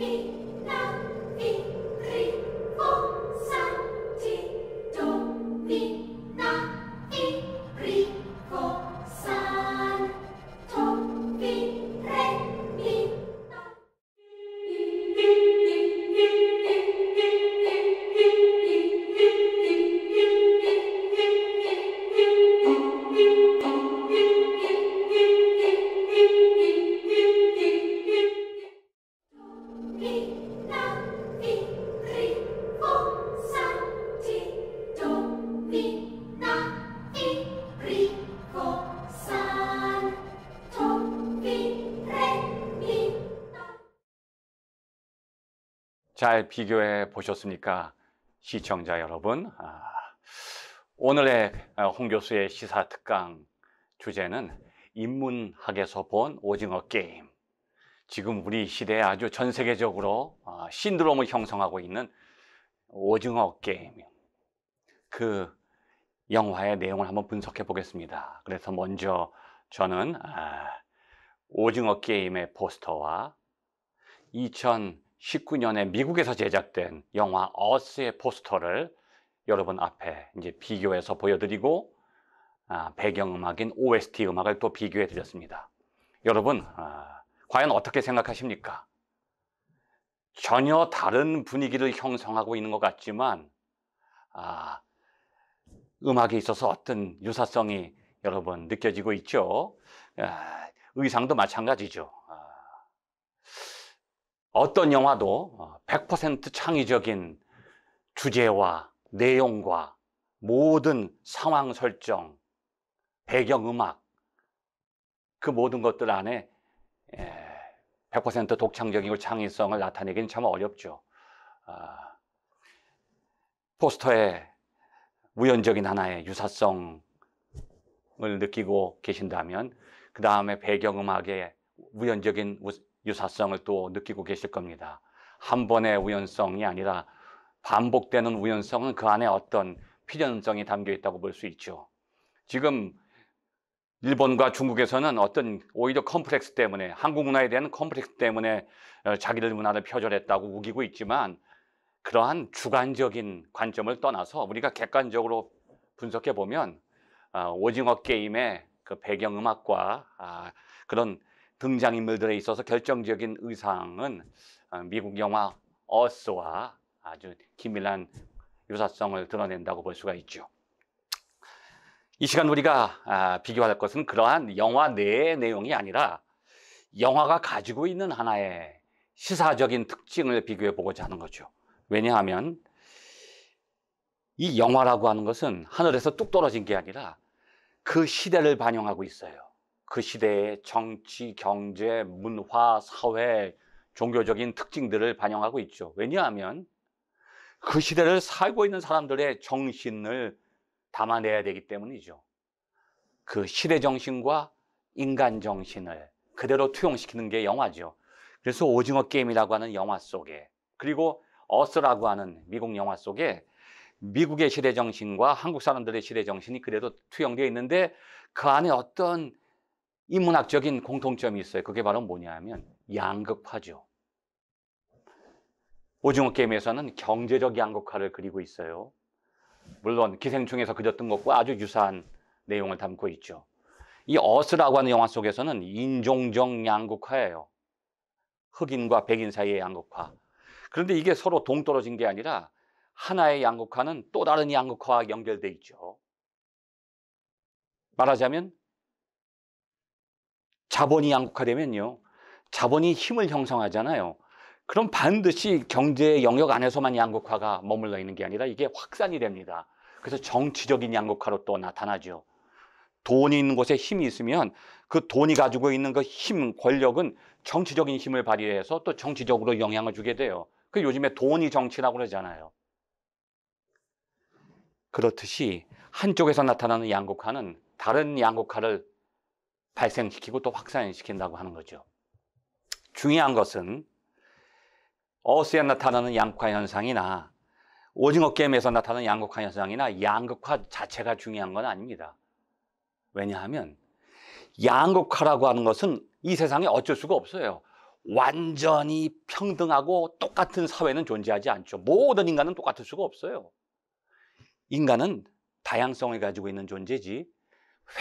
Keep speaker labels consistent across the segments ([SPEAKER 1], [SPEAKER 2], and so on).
[SPEAKER 1] Me. 잘 비교해 보셨습니까? 시청자 여러분. 아, 오늘의 어, 홍 교수의 시사 특강 주제는 인문학에서 본 오징어 게임. 지금 우리 시대에 아주 전 세계적으로 어, 신드롬을 형성하고 있는 오징어 게임. 그 영화의 내용을 한번 분석해 보겠습니다. 그래서 먼저 저는 아, 오징어 게임의 포스터와 2000 19년에 미국에서 제작된 영화 어스의 포스터를 여러분 앞에 이제 비교해서 보여드리고 아, 배경음악인 OST 음악을 또 비교해 드렸습니다. 여러분 아, 과연 어떻게 생각하십니까? 전혀 다른 분위기를 형성하고 있는 것 같지만 아, 음악에 있어서 어떤 유사성이 여러분 느껴지고 있죠. 아, 의상도 마찬가지죠. 아, 어떤 영화도 100% 어, 창의적인 주제와 내용과 모든 상황 설정, 배경음악 그 모든 것들 안에 100% 예, 독창적이고 창의성을 나타내기는 참 어렵죠 아, 포스터에 우연적인 하나의 유사성을 느끼고 계신다면 그 다음에 배경음악의 우연적인 유사성을 또 느끼고 계실 겁니다. 한 번의 우연성이 아니라 반복되는 우연성은 그 안에 어떤 필연성이 담겨 있다고 볼 수 있죠. 지금 일본과 중국에서는 어떤 오히려 컴플렉스 때문에 한국 문화에 대한 컴플렉스 때문에 어, 자기들 문화를 표절했다고 우기고 있지만 그러한 주관적인 관점을 떠나서 우리가 객관적으로 분석해 보면 어, 오징어 게임의 그 배경 음악과 아, 그런 등장인물들에 있어서 결정적인 의상은 어, 미국 영화 어스와 아주 기밀한 유사성을 드러낸다고 볼 수가 있죠. 이 시간 우리가 아, 비교할 것은 그러한 영화 내의 내용이 아니라 영화가 가지고 있는 하나의 시사적인 특징을 비교해 보고자 하는 거죠. 왜냐하면 이 영화라고 하는 것은 하늘에서 뚝 떨어진 게 아니라 그 시대를 반영하고 있어요. 그 시대의 정치, 경제, 문화, 사회, 종교적인 특징들을 반영하고 있죠. 왜냐하면 그 시대를 살고 있는 사람들의 정신을 담아내야 되기 때문이죠. 그 시대 정신과 인간 정신을 그대로 투영시키는 게 영화죠. 그래서 오징어 게임이라고 하는 영화 속에 그리고 어스라고 하는 미국 영화 속에 미국의 시대 정신과 한국 사람들의 시대 정신이 그래도 투영되어 있는데 그 안에 어떤 인문학적인 공통점이 있어요. 그게 바로 뭐냐면 양극화죠. 오징어 게임에서는 경제적 양극화를 그리고 있어요. 물론 기생충에서 그렸던 것과 아주 유사한 내용을 담고 있죠. 이 어스라고 하는 영화 속에서는 인종적 양극화예요. 흑인과 백인 사이의 양극화. 그런데 이게 서로 동떨어진 게 아니라 하나의 양극화는 또 다른 양극화와 연결돼 있죠. 말하자면 자본이 양극화되면요. 자본이 힘을 형성하잖아요. 그럼 반드시 경제 영역 안에서만 양극화가 머물러 있는 게 아니라 이게 확산이 됩니다. 그래서 정치적인 양극화로 또 나타나죠. 돈이 있는 곳에 힘이 있으면 그 돈이 가지고 있는 그 힘, 권력은 정치적인 힘을 발휘해서 또 정치적으로 영향을 주게 돼요. 그 요즘에 돈이 정치라고 그러잖아요. 그렇듯이 한쪽에서 나타나는 양극화는 다른 양극화를 발생시키고 또 확산시킨다고 하는 거죠. 중요한 것은 어스에 나타나는 양극화 현상이나 오징어 게임에서 나타나는 양극화 현상이나 양극화 자체가 중요한 건 아닙니다. 왜냐하면 양극화라고 하는 것은 이 세상에 어쩔 수가 없어요. 완전히 평등하고 똑같은 사회는 존재하지 않죠. 모든 인간은 똑같을 수가 없어요. 인간은 다양성을 가지고 있는 존재지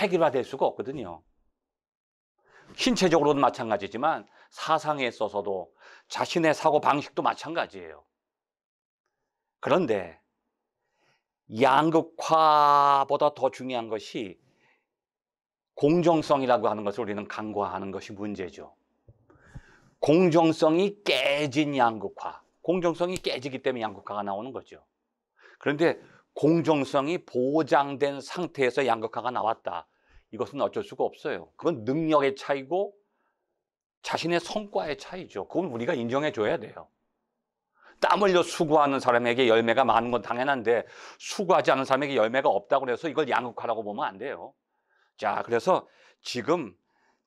[SPEAKER 1] 획일화될 수가 없거든요. 신체적으로도 마찬가지지만 사상에 있어서도 자신의 사고 방식도 마찬가지예요. 그런데 양극화보다 더 중요한 것이 공정성이라고 하는 것을 우리는 간과하는 것이 문제죠. 공정성이 깨진 양극화. 공정성이 깨지기 때문에 양극화가 나오는 거죠. 그런데 공정성이 보장된 상태에서 양극화가 나왔다. 이것은 어쩔 수가 없어요. 그건 능력의 차이고 자신의 성과의 차이죠. 그건 우리가 인정해 줘야 돼요. 땀 흘려 수고하는 사람에게 열매가 많은 건 당연한데 수고하지 않은 사람에게 열매가 없다고 해서 이걸 양극화라고 보면 안 돼요. 자, 그래서 지금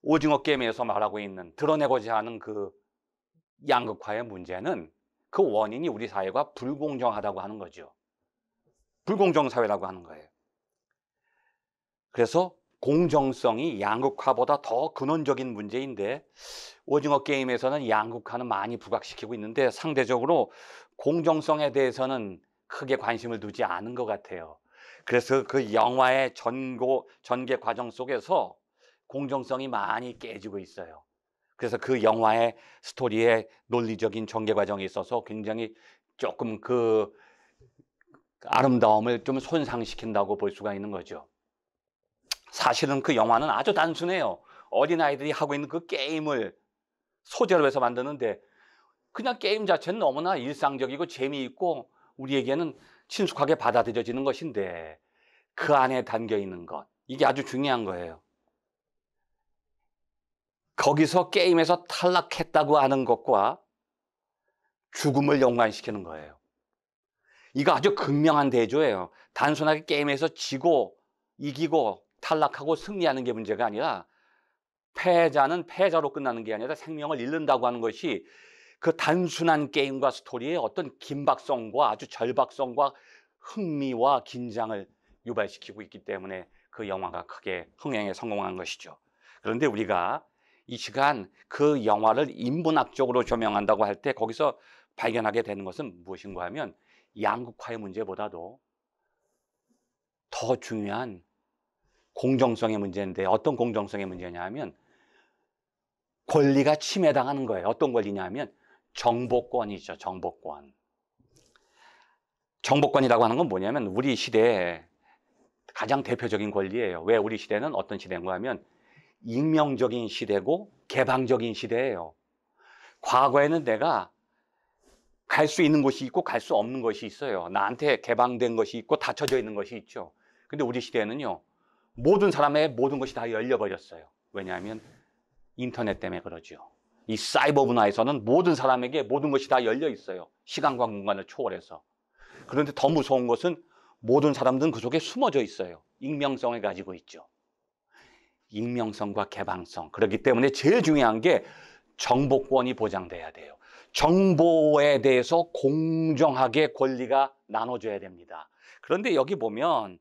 [SPEAKER 1] 오징어 게임에서 말하고 있는 드러내고자 하는 그 양극화의 문제는 그 원인이 우리 사회가 불공정하다고 하는 거죠. 불공정 사회라고 하는 거예요. 그래서 공정성이 양극화보다 더 근원적인 문제인데 오징어 게임에서는 양극화는 많이 부각시키고 있는데 상대적으로 공정성에 대해서는 크게 관심을 두지 않은 것 같아요. 그래서 그 영화의 전고, 전개 과정 속에서 공정성이 많이 깨지고 있어요. 그래서 그 영화의 스토리의 논리적인 전개 과정에 있어서 굉장히 조금 그 아름다움을 좀 손상시킨다고 볼 수가 있는 거죠. 사실은 그 영화는 아주 단순해요. 어린아이들이 하고 있는 그 게임을 소재로 해서 만드는데 그냥 게임 자체는 너무나 일상적이고 재미있고 우리에게는 친숙하게 받아들여지는 것인데 그 안에 담겨 있는 것. 이게 아주 중요한 거예요. 거기서 게임에서 탈락했다고 하는 것과 죽음을 연관시키는 거예요. 이거 아주 극명한 대조예요. 단순하게 게임에서 지고 이기고 탈락하고 승리하는 게 문제가 아니라 패자는 패자로 끝나는 게 아니라 생명을 잃는다고 하는 것이 그 단순한 게임과 스토리의 어떤 긴박성과 아주 절박성과 흥미와 긴장을 유발시키고 있기 때문에 그 영화가 크게 흥행에 성공한 것이죠. 그런데 우리가 이 시간 그 영화를 인문학적으로 조명한다고 할 때 거기서 발견하게 되는 것은 무엇인가 하면 양극화의 문제보다도 더 중요한 공정성의 문제인데 어떤 공정성의 문제냐 하면 권리가 침해당하는 거예요. 어떤 권리냐 하면 정보권이죠. 정보권. 정보권이라고 하는 건 뭐냐면 우리 시대에 가장 대표적인 권리예요. 왜 우리 시대는 어떤 시대인가 하면 익명적인 시대고 개방적인 시대예요. 과거에는 내가 갈 수 있는 곳이 있고 갈 수 없는 것이 있어요. 나한테 개방된 것이 있고 닫혀져 있는 것이 있죠. 근데 우리 시대에는요. 모든 사람의 모든 것이 다 열려버렸어요. 왜냐하면 인터넷 때문에 그러죠. 이 사이버 문화에서는 모든 사람에게 모든 것이 다 열려 있어요. 시간과 공간을 초월해서. 그런데 더 무서운 것은 모든 사람들은 그 속에 숨어져 있어요. 익명성을 가지고 있죠. 익명성과 개방성. 그렇기 때문에 제일 중요한 게 정보권이 보장돼야 돼요. 정보에 대해서 공정하게 권리가 나눠져야 됩니다. 그런데 여기 보면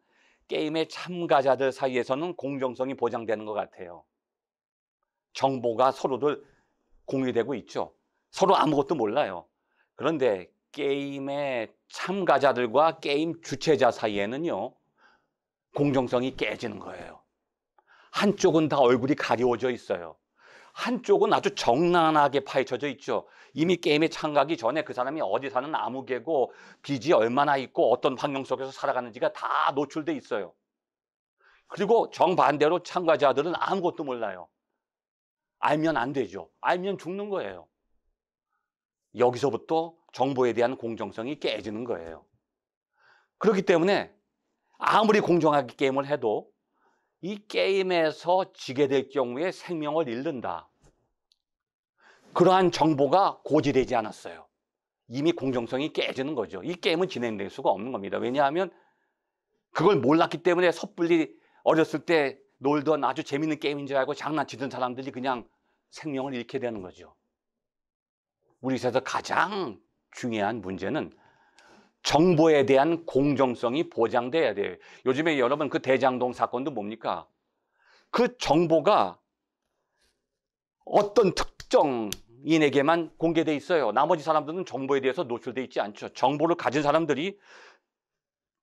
[SPEAKER 1] 게임의 참가자들 사이에서는 공정성이 보장되는 것 같아요. 정보가 서로들 공유되고 있죠. 서로 아무것도 몰라요. 그런데 게임의 참가자들과 게임 주최자 사이에는요, 공정성이 깨지는 거예요. 한쪽은 다 얼굴이 가려워져 있어요. 한쪽은 아주 정난하게 파헤쳐져 있죠. 이미 게임에 참가하기 전에 그 사람이 어디 사는 암흑개고 빚이 얼마나 있고 어떤 환경 속에서 살아가는지가 다 노출돼 있어요. 그리고 정반대로 참가자들은 아무것도 몰라요. 알면 안 되죠. 알면 죽는 거예요. 여기서부터 정보에 대한 공정성이 깨지는 거예요. 그렇기 때문에 아무리 공정하게 게임을 해도 이 게임에서 지게 될 경우에 생명을 잃는다. 그러한 정보가 고지되지 않았어요. 이미 공정성이 깨지는 거죠. 이 게임은 진행될 수가 없는 겁니다. 왜냐하면 그걸 몰랐기 때문에 섣불리 어렸을 때 놀던 아주 재밌는 게임인 줄 알고 장난치던 사람들이 그냥 생명을 잃게 되는 거죠. 우리 사회에서 가장 중요한 문제는 정보에 대한 공정성이 보장돼야 돼요. 요즘에 여러분 그 대장동 사건도 뭡니까? 그 정보가 어떤 특 특정인에게만 공개돼 있어요. 나머지 사람들은 정보에 대해서 노출돼 있지 않죠. 정보를 가진 사람들이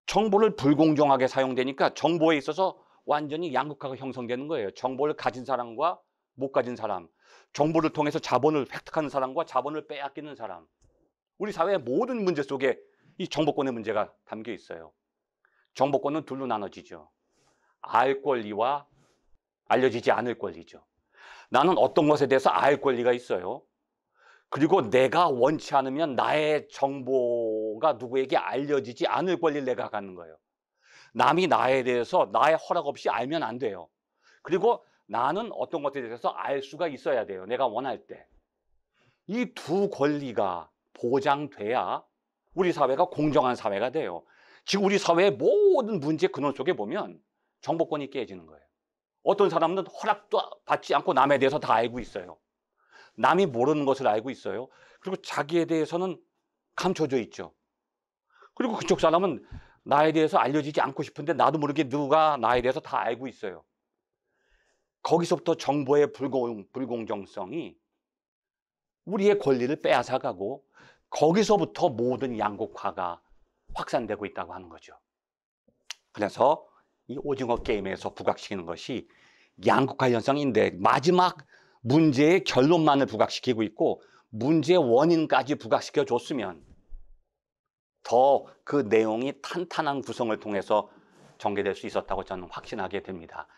[SPEAKER 1] 정보를 불공정하게 사용되니까 정보에 있어서 완전히 양극화가 형성되는 거예요. 정보를 가진 사람과 못 가진 사람, 정보를 통해서 자본을 획득하는 사람과 자본을 빼앗기는 사람. 우리 사회의 모든 문제 속에 이 정보권의 문제가 담겨 있어요. 정보권은 둘로 나눠지죠. 알 권리와 알려지지 않을 권리죠. 나는 어떤 것에 대해서 알 권리가 있어요. 그리고 내가 원치 않으면 나의 정보가 누구에게 알려지지 않을 권리를 내가 갖는 거예요. 남이 나에 대해서 나의 허락 없이 알면 안 돼요. 그리고 나는 어떤 것에 대해서 알 수가 있어야 돼요. 내가 원할 때. 이 두 권리가 보장돼야 우리 사회가 공정한 사회가 돼요. 지금 우리 사회의 모든 문제 근원 속에 보면 정보권이 깨지는 거예요. 어떤 사람은 허락도 받지 않고 남에 대해서 다 알고 있어요. 남이 모르는 것을 알고 있어요. 그리고 자기에 대해서는 감춰져 있죠. 그리고 그쪽 사람은 나에 대해서 알려지지 않고 싶은데 나도 모르게 누가 나에 대해서 다 알고 있어요. 거기서부터 정보의 불공, 불공정성이 우리의 권리를 빼앗아가고 거기서부터 모든 양극화가 확산되고 있다고 하는 거죠. 그래서 이 오징어 게임에서 부각시키는 것이 양극화 현상인데 마지막 문제의 결론만을 부각시키고 있고 문제의 원인까지 부각시켜 줬으면 더 그 내용이 탄탄한 구성을 통해서 전개될 수 있었다고 저는 확신하게 됩니다.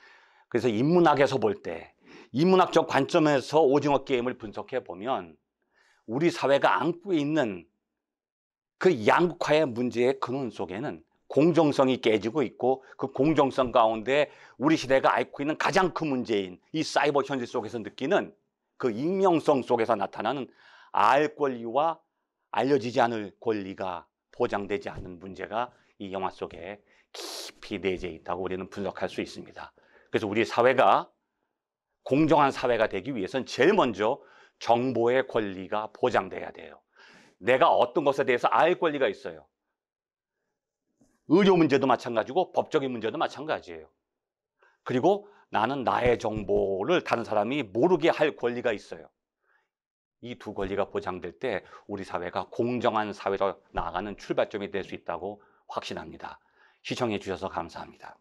[SPEAKER 1] 그래서 인문학에서 볼 때 인문학적 관점에서 오징어 게임을 분석해 보면 우리 사회가 안고 있는 그 양극화의 문제의 근원 속에는 공정성이 깨지고 있고 그 공정성 가운데 우리 시대가 앓고 있는 가장 큰 문제인 이 사이버 현실 속에서 느끼는 그 익명성 속에서 나타나는 알 권리와 알려지지 않을 권리가 보장되지 않은 문제가 이 영화 속에 깊이 내재 있다고 우리는 분석할 수 있습니다. 그래서 우리 사회가 공정한 사회가 되기 위해선 제일 먼저 정보의 권리가 보장돼야 돼요. 내가 어떤 것에 대해서 알 권리가 있어요. 의료 문제도 마찬가지고 법적인 문제도 마찬가지예요. 그리고 나는 나의 정보를 다른 사람이 모르게 할 권리가 있어요. 이 두 권리가 보장될 때 우리 사회가 공정한 사회로 나아가는 출발점이 될 수 있다고 확신합니다. 시청해 주셔서 감사합니다.